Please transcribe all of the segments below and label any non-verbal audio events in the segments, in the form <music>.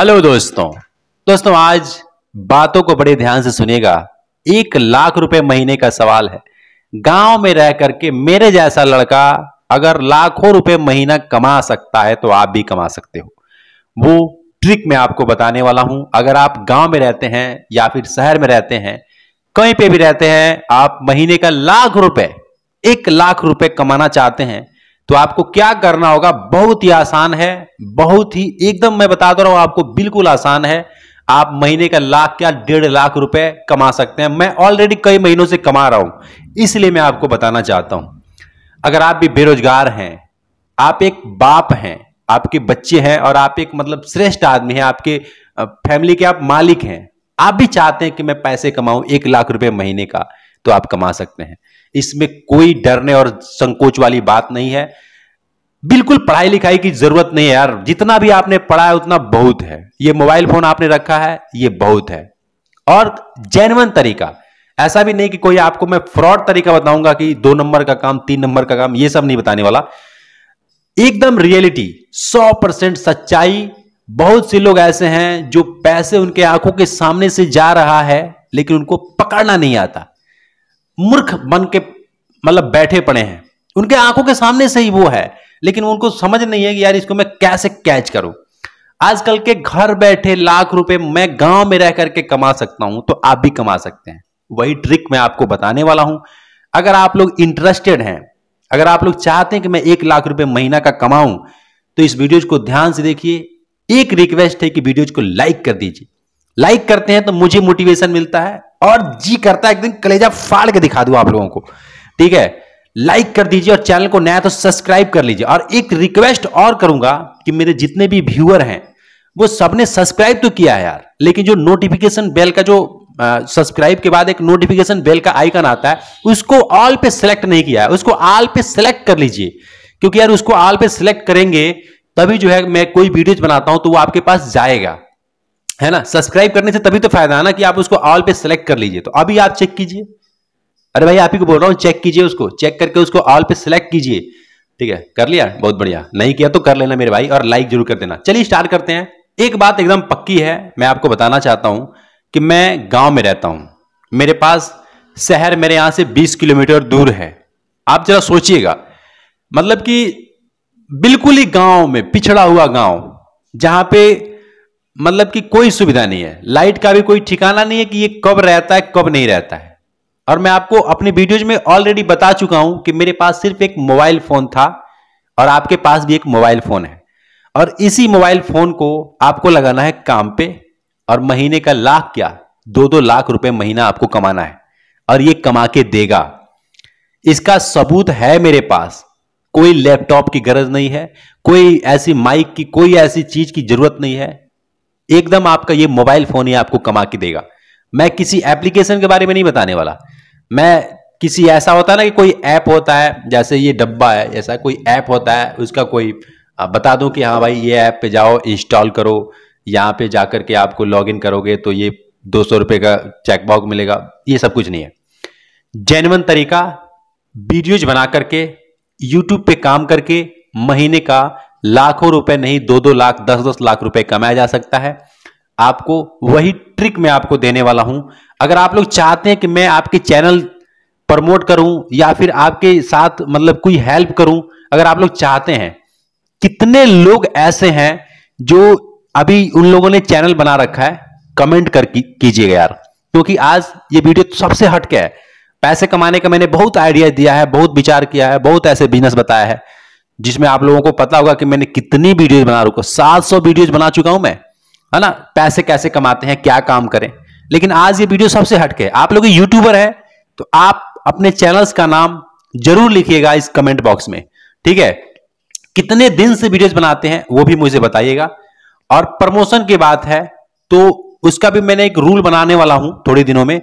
hello दोस्तों दोस्तों आज बातों को बड़े ध्यान से सुनिएगा एक लाख रुपए महीने का सवाल है गांव में रह करके मेरे जैसा लड़का अगर लाखों रुपए महीना कमा सकता है तो आप भी कमा सकते हो वो ट्रिक मैं आपको बताने वाला हूं अगर आप गांव में रहते हैं या फिर शहर में रहते हैं कहीं पे भी रहते हैं आप महीने का लाख रुपए एक लाख रुपए कमाना चाहते हैं तो आपको क्या करना होगा बहुत ही आसान है बहुत ही एकदम मैं बता दे रहा हूं आपको बिल्कुल आसान है आप महीने का लाख या डेढ़ लाख रुपए कमा सकते हैं मैं ऑलरेडी कई महीनों से कमा रहा हूं इसलिए मैं आपको बताना चाहता हूं अगर आप भी बेरोजगार हैं आप एक बाप हैं आपके बच्चे हैं और आप एक मतलब श्रेष्ठ आदमी हैं आपके फैमिली के आप मालिक हैं आप भी चाहते हैं कि मैं पैसे कमाऊं एक लाख रुपए महीने का तो आप कमा सकते हैं इसमें कोई डरने और संकोच वाली बात नहीं है बिल्कुल पढ़ाई लिखाई की जरूरत नहीं है यार जितना भी आपने पढ़ा है उतना बहुत है ये मोबाइल फोन आपने रखा है ये बहुत है और जेनवन तरीका ऐसा भी नहीं कि कोई आपको मैं फ्रॉड तरीका बताऊंगा कि दो नंबर का काम तीन नंबर का काम ये सब नहीं बताने वाला एकदम रियलिटी सौ परसेंट सच्चाई बहुत से लोग ऐसे हैं जो पैसे उनके आंखों के सामने से जा रहा है लेकिन उनको पकड़ना नहीं आता मूर्ख बन के मतलब बैठे पड़े हैं उनके आंखों के सामने से ही वो है लेकिन उनको समझ नहीं है कि यार इसको मैं कैसे कैच करूं आजकल के घर बैठे लाख रुपए मैं गांव में रह करके कमा सकता हूं तो आप भी कमा सकते हैं वही ट्रिक मैं आपको बताने वाला हूं अगर आप लोग इंटरेस्टेड हैं अगर आप लोग चाहते हैं कि मैं एक लाख रुपए महीना का कमाऊं तो इस वीडियोज को ध्यान से देखिए एक रिक्वेस्ट है कि वीडियोज को लाइक कर दीजिए लाइक करते हैं तो मुझे मोटिवेशन मिलता है और जी करता है एक दिन कलेजा फाड़ के दिखा दू आप लोगों को ठीक है लाइक कर दीजिए और चैनल को नया तो सब्सक्राइब कर लीजिए और एक रिक्वेस्ट और करूंगा कि मेरे जितने भी व्यूअर हैं वो सबने सब्सक्राइब तो किया है यार लेकिन जो नोटिफिकेशन बेल का जो सब्सक्राइब के बाद एक नोटिफिकेशन बेल का आइकन आता है उसको ऑल पे सिलेक्ट नहीं किया है उसको ऑल पे सिलेक्ट कर लीजिए क्योंकि यार उसको ऑल पे सिलेक्ट करेंगे तभी जो है मैं कोई वीडियोज बनाता हूं तो वो आपके पास जाएगा है ना सब्सक्राइब करने से तभी तो फायदा है ना कि आप उसको ऑल पे सेलेक्ट कर लीजिए तो अभी आप चेक कीजिए अरे भाई आप ही को बोल रहा हूँ चेक कीजिए उसको चेक करके उसको ऑल पे सेलेक्ट कीजिए ठीक है कर लिया बहुत बढ़िया नहीं किया तो कर लेना मेरे भाई और लाइक जरूर कर देना चलिए स्टार्ट करते हैं एक बात एकदम पक्की है मैं आपको बताना चाहता हूं कि मैं गांव में रहता हूं मेरे पास शहर मेरे यहां से 20 किलोमीटर दूर है आप जरा सोचिएगा मतलब कि बिल्कुल ही गांव में पिछड़ा हुआ गांव जहां पे मतलब कि कोई सुविधा नहीं है लाइट का भी कोई ठिकाना नहीं है कि ये कब रहता है कब नहीं रहता है और मैं आपको अपने वीडियोज में ऑलरेडी बता चुका हूं कि मेरे पास सिर्फ एक मोबाइल फोन था और आपके पास भी एक मोबाइल फोन है और इसी मोबाइल फोन को आपको लगाना है काम पे और महीने का लाख क्या दो दो लाख रुपए महीना आपको कमाना है और ये कमा के देगा इसका सबूत है मेरे पास कोई लैपटॉप की गरज नहीं है कोई ऐसी माइक की कोई ऐसी चीज की जरूरत नहीं है एकदम आपका ये मोबाइल फोन ही आपको कमा के देगा मैं किसी एप्लीकेशन के बारे में नहीं बताने वाला मैं किसी ऐसा होता है ना कि कोई ऐप होता है जैसे ये डब्बा है ऐसा कोई ऐप होता है उसका कोई बता दूं कि हाँ भाई ये ऐप पे जाओ इंस्टॉल करो यहाँ पे जाकर के आपको लॉगिन करोगे तो ये दो सौ रुपये का चेकबॉक मिलेगा ये सब कुछ नहीं है जेनवन तरीका वीडियोज बना करके यूट्यूब पे काम करके महीने का लाखों रुपए नहीं दो दो लाख दस दस लाख रुपए कमाया जा सकता है आपको वही ट्रिक मैं आपको देने वाला हूं अगर आप लोग चाहते हैं कि मैं आपके चैनल प्रमोट करूं या फिर आपके साथ मतलब कोई हेल्प करूं अगर आप लोग चाहते हैं कितने लोग ऐसे हैं जो अभी उन लोगों ने चैनल बना रखा है कमेंट कर कीजिएगा यार क्योंकि आज ये वीडियो तो सबसे हटके है पैसे कमाने का मैंने बहुत आइडिया दिया है बहुत विचार किया है बहुत ऐसे बिजनेस बताया है जिसमें आप लोगों को पता होगा कि मैंने कितनी वीडियोज बना रुको सौ वीडियोज बना चुका हूं मैं है ना पैसे कैसे कमाते हैं क्या काम करें लेकिन आज ये वीडियो सबसे हटके आप लोग यूट्यूबर है तो आप अपने चैनल्स का नाम जरूर लिखिएगा इस कमेंट बॉक्स में ठीक है कितने दिन से वीडियोस बनाते हैं वो भी मुझे बताइएगा और प्रमोशन की बात है तो उसका भी मैंने एक रूल बनाने वाला हूं थोड़े दिनों में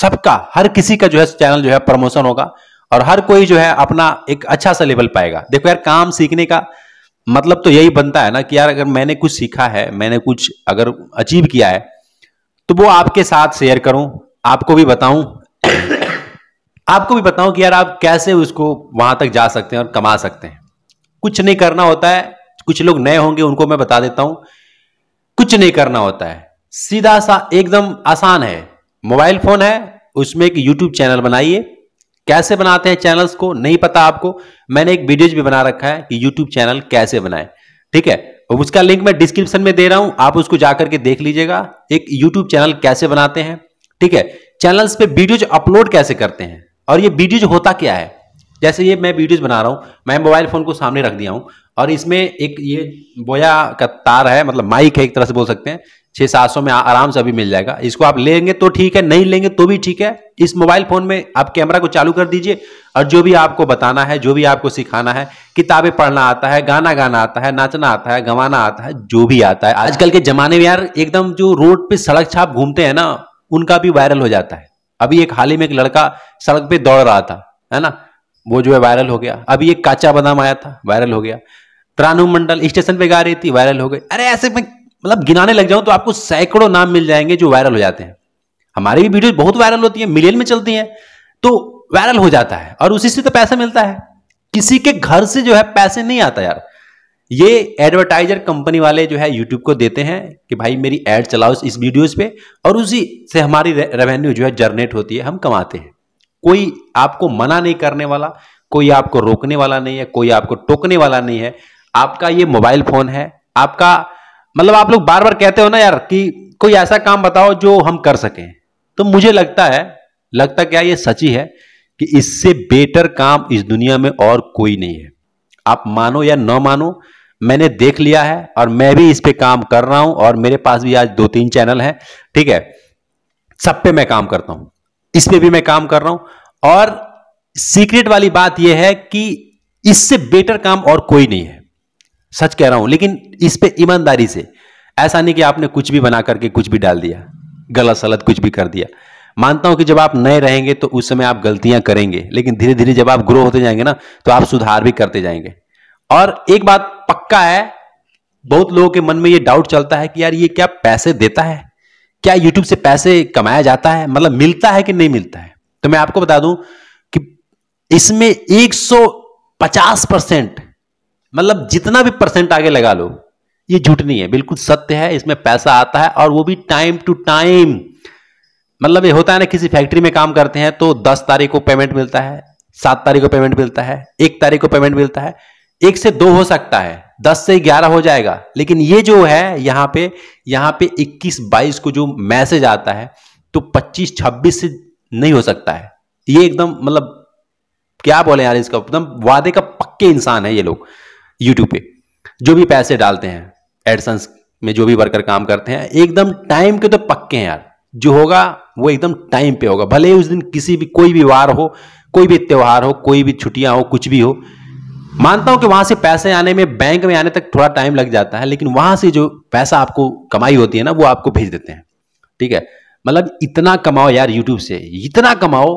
सबका हर किसी का जो है चैनल जो है प्रमोशन होगा और हर कोई जो है अपना एक अच्छा सा लेवल पाएगा देखो यार काम सीखने का मतलब तो यही बनता है ना कि यार अगर मैंने कुछ सीखा है मैंने कुछ अगर अचीव किया है तो वो आपके साथ शेयर करूं आपको भी बताऊं <coughs> आपको भी बताऊं कि यार आप कैसे उसको वहां तक जा सकते हैं और कमा सकते हैं कुछ नहीं करना होता है कुछ लोग नए होंगे उनको मैं बता देता हूं कुछ नहीं करना होता है सीधा सा एकदम आसान है मोबाइल फोन है उसमें एक यूट्यूब चैनल बनाइए कैसे बनाते हैं चैनल्स को नहीं पता आपको मैंने एक वीडियोज भी बना रखा है कि यूट्यूब चैनल कैसे बनाए ठीक है उसका लिंक मैं डिस्क्रिप्शन में दे रहा हूं आप उसको जाकर के देख लीजिएगा एक यूट्यूब चैनल कैसे बनाते हैं ठीक है चैनल्स पे वीडियोज अपलोड कैसे करते हैं और ये वीडियोज होता क्या है जैसे ये मैं वीडियोज बना रहा हूं मैं मोबाइल फोन को सामने रख दिया हूं और इसमें एक ये बोया का तार है मतलब माइक है एक तरह से बोल सकते हैं छः सात सौ में आराम से अभी मिल जाएगा इसको आप लेंगे तो ठीक है नहीं लेंगे तो भी ठीक है इस मोबाइल फ़ोन में आप कैमरा को चालू कर दीजिए और जो भी आपको बताना है जो भी आपको सिखाना है किताबें पढ़ना आता है गाना गाना आता है नाचना आता है गंवाना आता है जो भी आता है आजकल के ज़माने में यार एकदम जो रोड पर सड़क छाप घूमते हैं ना उनका भी वायरल हो जाता है अभी एक हाल ही में एक लड़का सड़क पर दौड़ रहा था है ना वो जो है वायरल हो गया अभी एक काचा बादाम आया था वायरल हो गया त्रानु मंडल स्टेशन पे गा रही थी वायरल हो गई अरे ऐसे में मतलब गिनाने लग जाऊं तो आपको सैकड़ों नाम मिल जाएंगे जो वायरल हो जाते हैं हमारी भी वीडियो बहुत वायरल होती है मिलियन में चलती है तो वायरल हो जाता है और उसी से तो पैसा मिलता है किसी के घर से जो है पैसे नहीं आता यार ये एडवर्टाइजर कंपनी वाले जो है यूट्यूब को देते हैं कि भाई मेरी एड चलाओ इस वीडियो पे और उसी से हमारी रेवेन्यू जो है जनरेट होती है हम कमाते हैं कोई आपको मना नहीं करने वाला कोई आपको रोकने वाला नहीं है कोई आपको टोकने वाला नहीं है आपका ये मोबाइल फोन है आपका मतलब आप लोग बार बार कहते हो ना यार कि कोई ऐसा काम बताओ जो हम कर सकें तो मुझे लगता है लगता क्या ये सच ही है कि इससे बेटर काम इस दुनिया में और कोई नहीं है आप मानो या न मानो मैंने देख लिया है और मैं भी इस पे काम कर रहा हूं और मेरे पास भी आज दो तीन चैनल हैं ठीक है सब पे मैं काम करता हूं इस पे भी मैं काम कर रहा हूं और सीक्रेट वाली बात यह है कि इससे बेटर काम और कोई नहीं है सच कह रहा हूं लेकिन इस पर ईमानदारी से ऐसा नहीं कि आपने कुछ भी बना करके कुछ भी डाल दिया गलत सलत कुछ भी कर दिया मानता हूं कि जब आप नए रहेंगे तो उस समय आप गलतियां करेंगे लेकिन धीरे धीरे जब आप ग्रो होते जाएंगे ना तो आप सुधार भी करते जाएंगे और एक बात पक्का है बहुत लोगों के मन में ये डाउट चलता है कि यार ये क्या पैसे देता है क्या यूट्यूब से पैसे कमाया जाता है मतलब मिलता है कि नहीं मिलता है तो मैं आपको बता दूं कि इसमें 150 परसेंट मतलब जितना भी परसेंट आगे लगा लो ये झूठ नहीं है बिल्कुल सत्य है इसमें पैसा आता है और वो भी टाइम टू टाइम मतलब ये होता है ना किसी फैक्ट्री में काम करते हैं तो दस तारीख को पेमेंट मिलता है सात तारीख को पेमेंट मिलता है एक तारीख को पेमेंट मिलता है एक से दो हो सकता है दस से ग्यारह हो जाएगा लेकिन ये जो है यहाँ पे यहाँ पे इक्कीस बाईस को जो मैसेज आता है तो पच्चीस छब्बीस से नहीं हो सकता है ये एकदम मतलब क्या बोले यार इसका एकदम वादे का पक्के इंसान है ये लोग यूट्यूब पे जो भी पैसे डालते हैं एडसन्स में जो भी वर्कर काम करते हैं एकदम टाइम के तो पक्के हैं यार जो होगा वो एकदम टाइम पे होगा भले उस दिन किसी भी कोई भी वार हो कोई भी त्यौहार हो कोई भी छुट्टियां हो कुछ भी हो मानता हूं कि वहां से पैसे आने में बैंक में आने तक थोड़ा टाइम लग जाता है लेकिन वहां से जो पैसा आपको कमाई होती है ना वो आपको भेज देते हैं ठीक है मतलब इतना कमाओ यार यूट्यूब से इतना कमाओ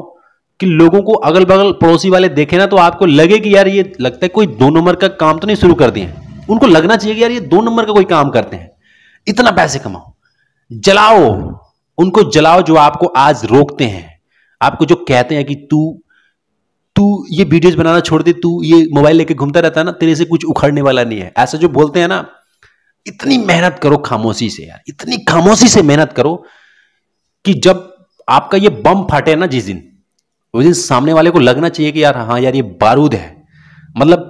कि लोगों को अगल बगल पड़ोसी वाले देखे ना तो आपको लगे कि यार ये लगता है कोई दो नंबर का काम तो नहीं शुरू कर दिए उनको लगना चाहिए कि यार ये दो नंबर का कोई काम करते हैं इतना पैसे कमाओ जलाओ उनको जलाओ जो आपको आज रोकते हैं आपको जो कहते हैं कि तू तू ये वीडियोस बनाना छोड़ दे तू ये मोबाइल लेके घूमता रहता है ना तेरे से कुछ उखड़ने वाला नहीं है ऐसा जो बोलते हैं ना इतनी मेहनत करो खामोशी से यार इतनी खामोशी से मेहनत करो कि जब आपका ये बम फटे ना जिस दिन मुझे सामने वाले को लगना चाहिए कि यार हाँ यार ये बारूद है मतलब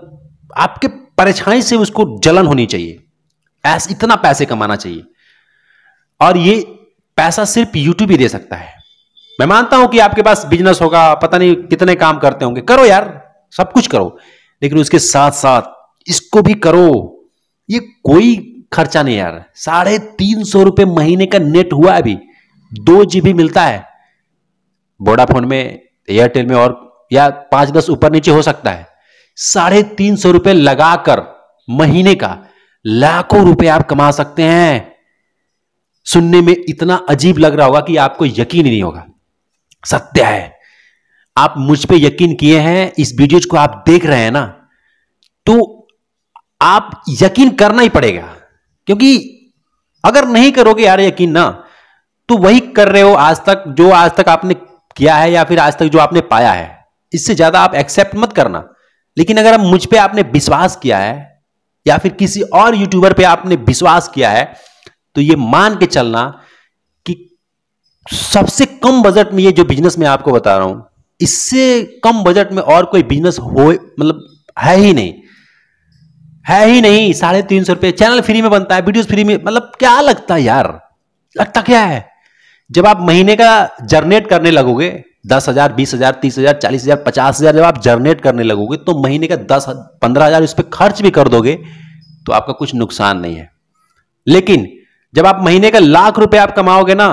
आपके परछाई से उसको जलन होनी चाहिए ऐसा इतना पैसे कमाना चाहिए और ये पैसा सिर्फ यूट्यूब ही दे सकता है मैं मानता हूं कि आपके पास बिजनेस होगा पता नहीं कितने काम करते होंगे करो यार सब कुछ करो लेकिन उसके साथ साथ इसको भी करो ये कोई खर्चा नहीं यार साढ़े तीन सौ रुपये महीने का नेट हुआ अभी दो जीबी मिलता है वोडाफोन में एयरटेल में और या पांच दस ऊपर नीचे हो सकता है साढ़े तीन सौ रुपए लगाकर महीने का लाखों रुपए आप कमा सकते हैं सुनने में इतना अजीब लग रहा होगा कि आपको यकीन ही नहीं होगा सत्य है आप मुझ पे यकीन किए हैं इस वीडियो को आप देख रहे हैं ना तो आप यकीन करना ही पड़ेगा क्योंकि अगर नहीं करोगे यार यकीन ना तो वही कर रहे हो आज तक जो आज तक आपने किया है या फिर आज तक जो आपने पाया है इससे ज्यादा आप एक्सेप्ट मत करना लेकिन अगर मुझ पर आपने विश्वास किया है या फिर किसी और यूट्यूबर पे आपने विश्वास किया है तो ये मान के चलना कि सबसे कम बजट में ये जो बिजनेस मैं आपको बता रहा हूं इससे कम बजट में और कोई बिजनेस हो मतलब है ही नहीं है ही नहीं साढ़े तीन सौ रुपये चैनल फ्री में बनता है वीडियोस फ्री में मतलब क्या लगता है यार लगता क्या है जब आप महीने का जर्नेट करने लगोगे दस हजार बीस हजार तीस हजार चालीस हजार पचास हजार जब आप जर्नेट करने लगोगे तो महीने का दस पंद्रह हजार उस पर खर्च भी कर दोगे तो आपका कुछ नुकसान नहीं है लेकिन जब आप महीने का लाख रुपए आप कमाओगे ना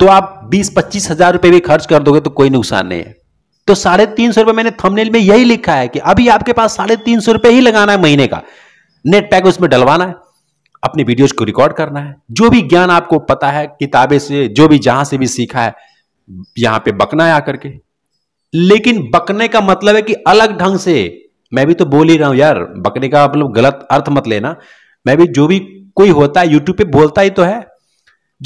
तो आप बीस पच्चीस हजार रुपए भी खर्च कर दोगे तो कोई नुकसान नहीं है तो साढ़े तीन सौ रुपए मैंने थंबनेल में यही लिखा है कि अभी आपके पास साढ़े तीन सौ रुपए ही लगाना है महीने का नेट पैक उसमें डलवाना है अपने वीडियोज को रिकॉर्ड करना है जो भी ज्ञान आपको पता है किताबें से जो भी जहां से भी सीखा है यहां पे बकना है आकर के लेकिन बकने का मतलब है कि अलग ढंग से मैं भी तो बोल ही रहा हूं यार बकने का मतलब गलत अर्थ मत लेना मैं भी जो भी कोई होता है यूट्यूब पे बोलता ही तो है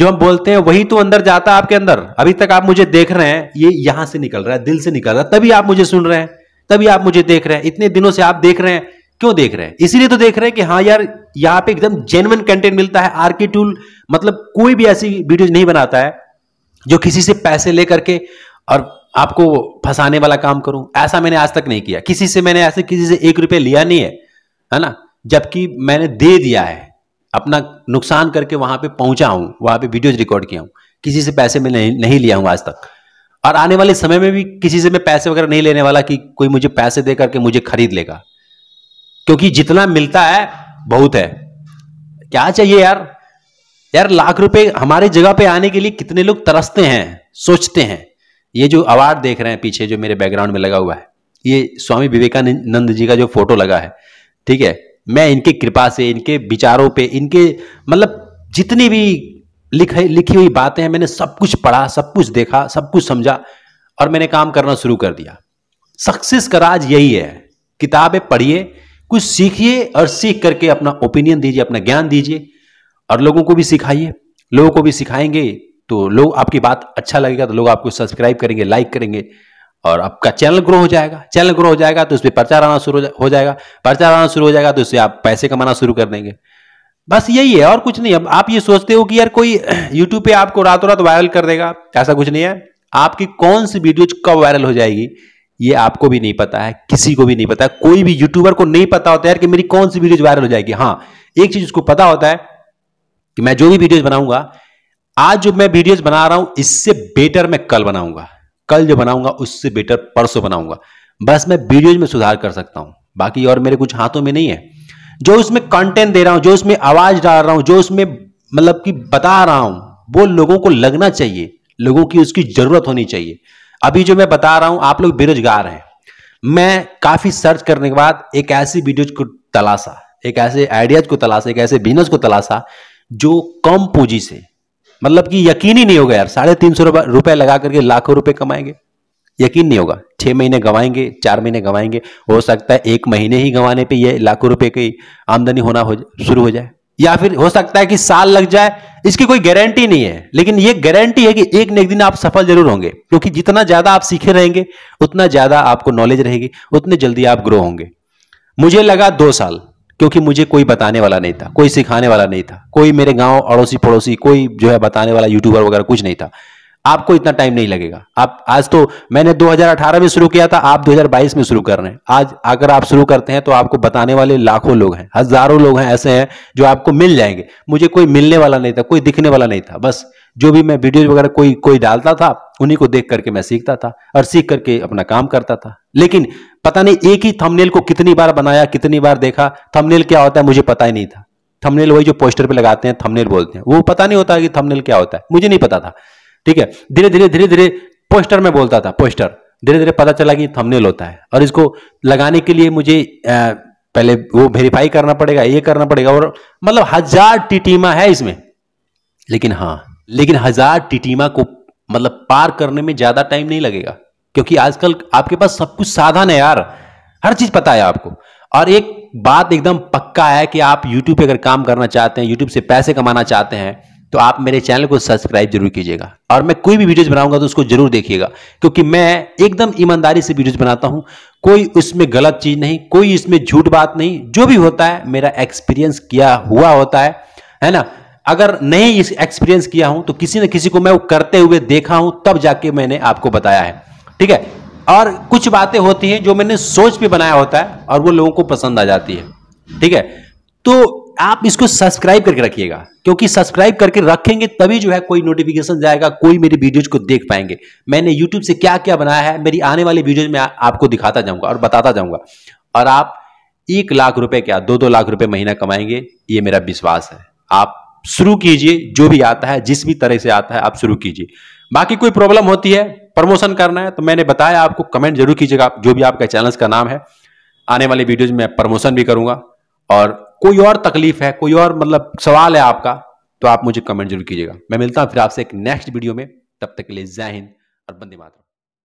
जो हम बोलते हैं वही तो अंदर जाता है आपके अंदर अभी तक आप मुझे देख रहे हैं ये यहां से निकल रहा है दिल से निकल रहा है तभी आप मुझे सुन रहे हैं तभी आप मुझे देख रहे हैं इतने दिनों से आप देख रहे हैं क्यों देख रहे हैं इसीलिए तो देख रहे हैं कि हाँ यार यहाँ पे एकदम जेनुअन कंटेंट मिलता है आरके टूल मतलब कोई भी ऐसी वीडियो नहीं बनाता है जो किसी से पैसे लेकर के और आपको फंसाने वाला काम करूं ऐसा मैंने आज तक नहीं किया किसी से मैंने ऐसे किसी से एक रुपये लिया नहीं है है ना जबकि मैंने दे दिया है अपना नुकसान करके वहां पे पहुंचा हूं वहां पे वीडियोज रिकॉर्ड किया हूं किसी से पैसे मैं नहीं, नहीं लिया हूं आज तक और आने वाले समय में भी किसी से मैं पैसे वगैरह नहीं लेने वाला कि कोई मुझे पैसे दे करके मुझे खरीद लेगा क्योंकि जितना मिलता है बहुत है क्या चाहिए यार यार लाख रुपए हमारे जगह पे आने के लिए कितने लोग तरसते हैं सोचते हैं ये जो अवार्ड देख रहे हैं पीछे जो मेरे बैकग्राउंड में लगा हुआ है ये स्वामी विवेकानंद जी का जो फोटो लगा है ठीक है मैं इनके कृपा से इनके विचारों पे इनके मतलब जितनी भी लिख लिखी हुई बातें हैं मैंने सब कुछ पढ़ा सब कुछ देखा सब कुछ समझा और मैंने काम करना शुरू कर दिया सक्सेस का राज यही है किताबें पढ़िए कुछ सीखिए और सीख करके अपना ओपिनियन दीजिए अपना ज्ञान दीजिए और लोगों को भी सिखाइए लोगों को भी सिखाएंगे तो लोग आपकी बात अच्छा लगेगा तो लोग आपको सब्सक्राइब करेंगे लाइक करेंगे और आपका चैनल ग्रो हो जाएगा चैनल ग्रो हो जाएगा तो उस पर प्रचार आना शुरू हो जाएगा प्रचार आना शुरू हो जाएगा तो उससे आप पैसे कमाना शुरू कर देंगे बस यही है और कुछ नहीं अब आप ये सोचते हो कि यार कोई यूट्यूब <clears throat> पे आपको रातों रात वायरल कर देगा ऐसा कुछ नहीं है आपकी कौन सी वीडियो कब वायरल हो जाएगी ये आपको भी नहीं पता है किसी को भी नहीं पता कोई भी यूट्यूबर को नहीं पता होता है यार कि मेरी कौन सी वीडियो वायरल हो जाएगी हाँ एक चीज उसको पता होता है कि मैं जो भी वीडियोज बनाऊंगा आज जो मैं वीडियो बना रहा हूं इससे बेटर मैं कल बनाऊंगा कल जो बनाऊंगा उससे बेटर परसों बनाऊंगा बस मैं वीडियोज में सुधार कर सकता हूं बाकी और मेरे कुछ हाथों में नहीं है जो उसमें कंटेंट दे रहा हूं जो उसमें आवाज डाल रहा हूं जो उसमें मतलब कि बता रहा हूं वो लोगों को लगना चाहिए लोगों की उसकी जरूरत होनी चाहिए अभी जो मैं बता रहा हूं आप लोग बेरोजगार हैं मैं काफी सर्च करने के बाद एक ऐसी वीडियोज को तलाशा एक ऐसे आइडियाज को तलाशा एक ऐसे बिजनेस को तलाशा जो कम पूंजी से मतलब कि यकीन ही नहीं होगा यार साढ़े तीन सौ रुपए लगा करके लाखों रुपए कमाएंगे यकीन नहीं होगा छह महीने गंवाएंगे चार महीने गंवाएंगे हो सकता है एक महीने ही गंवाने पे ये लाखों रुपए की आमदनी होना हो शुरू हो जाए या फिर हो सकता है कि साल लग जाए इसकी कोई गारंटी नहीं है लेकिन ये गारंटी है कि एक न एक दिन आप सफल जरूर होंगे क्योंकि जितना ज्यादा आप सीखे रहेंगे उतना ज्यादा आपको नॉलेज रहेगी उतने जल्दी आप ग्रो होंगे मुझे लगा दो साल क्योंकि मुझे कोई बताने वाला नहीं था कोई सिखाने वाला नहीं था कोई मेरे गांव अड़ोसी पड़ोसी कोई जो है बताने वाला यूट्यूबर वगैरह कुछ नहीं था आपको इतना टाइम नहीं लगेगा आप आज तो मैंने 2018 में शुरू किया था आप 2022 में शुरू कर रहे हैं आज अगर आप शुरू करते हैं तो आपको बताने वाले लाखों लोग हैं हजारों लोग हैं ऐसे हैं जो आपको मिल जाएंगे मुझे कोई मिलने वाला नहीं था कोई दिखने वाला नहीं था बस जो भी मैं वीडियो वगैरह कोई कोई डालता था उन्हीं को देख करके मैं सीखता था और सीख करके अपना काम करता था लेकिन पता नहीं एक ही थमनेल को कितनी बार बनाया कितनी बार देखा थमनेल क्या होता है मुझे पता ही नहीं था थमनेल वही जो पोस्टर पे लगाते हैं थमनेल बोलते हैं वो पता नहीं होता है कि थमनेल क्या होता है मुझे नहीं पता था ठीक है धीरे धीरे धीरे धीरे पोस्टर में बोलता था पोस्टर धीरे धीरे पता चला कि थंबनेल होता है और इसको लगाने के लिए मुझे आ, पहले वो वेरीफाई करना पड़ेगा ये करना पड़ेगा और मतलब हजार टिटीमा है इसमें लेकिन हाँ लेकिन हजार टिटीमा को मतलब पार करने में ज्यादा टाइम नहीं लगेगा क्योंकि आजकल आपके पास सब कुछ साधन है यार हर चीज पता है आपको और एक बात एकदम पक्का है कि आप YouTube पे अगर काम करना चाहते हैं YouTube से पैसे कमाना चाहते हैं तो आप मेरे चैनल को सब्सक्राइब जरूर कीजिएगा और मैं कोई भी वीडियोज बनाऊंगा तो उसको जरूर देखिएगा क्योंकि मैं एकदम ईमानदारी से वीडियोज बनाता हूं कोई उसमें गलत चीज नहीं कोई इसमें झूठ बात नहीं जो भी होता है मेरा एक्सपीरियंस किया हुआ होता है है ना अगर नहीं इस एक्सपीरियंस किया हूं तो किसी न किसी को मैं वो करते हुए देखा हूं तब जाके मैंने आपको बताया है ठीक है और कुछ बातें होती हैं जो मैंने सोच पे बनाया होता है और वो लोगों को पसंद आ जाती है ठीक है तो आप इसको सब्सक्राइब करके रखिएगा क्योंकि सब्सक्राइब करके रखेंगे तभी जो है कोई नोटिफिकेशन जाएगा कोई मेरी वीडियोज को देख पाएंगे मैंने यूट्यूब से क्या क्या बनाया है मेरी आने वाली वीडियोज में आपको दिखाता जाऊंगा और बताता जाऊंगा और आप एक लाख रुपए क्या दो दो लाख रुपए महीना कमाएंगे ये मेरा विश्वास है आप शुरू कीजिए जो भी आता है जिस भी तरह से आता है आप शुरू कीजिए बाकी कोई प्रॉब्लम होती है प्रमोशन करना है तो मैंने बताया आपको कमेंट जरूर कीजिएगा जो भी आपका चैनल का नाम है आने वाले वीडियोज में प्रमोशन भी करूंगा और कोई और तकलीफ है कोई और मतलब सवाल है आपका तो आप मुझे कमेंट जरूर कीजिएगा मैं मिलता हूं फिर आपसे एक नेक्स्ट वीडियो में तब तक के लिए जय हिंद और बंदे मातर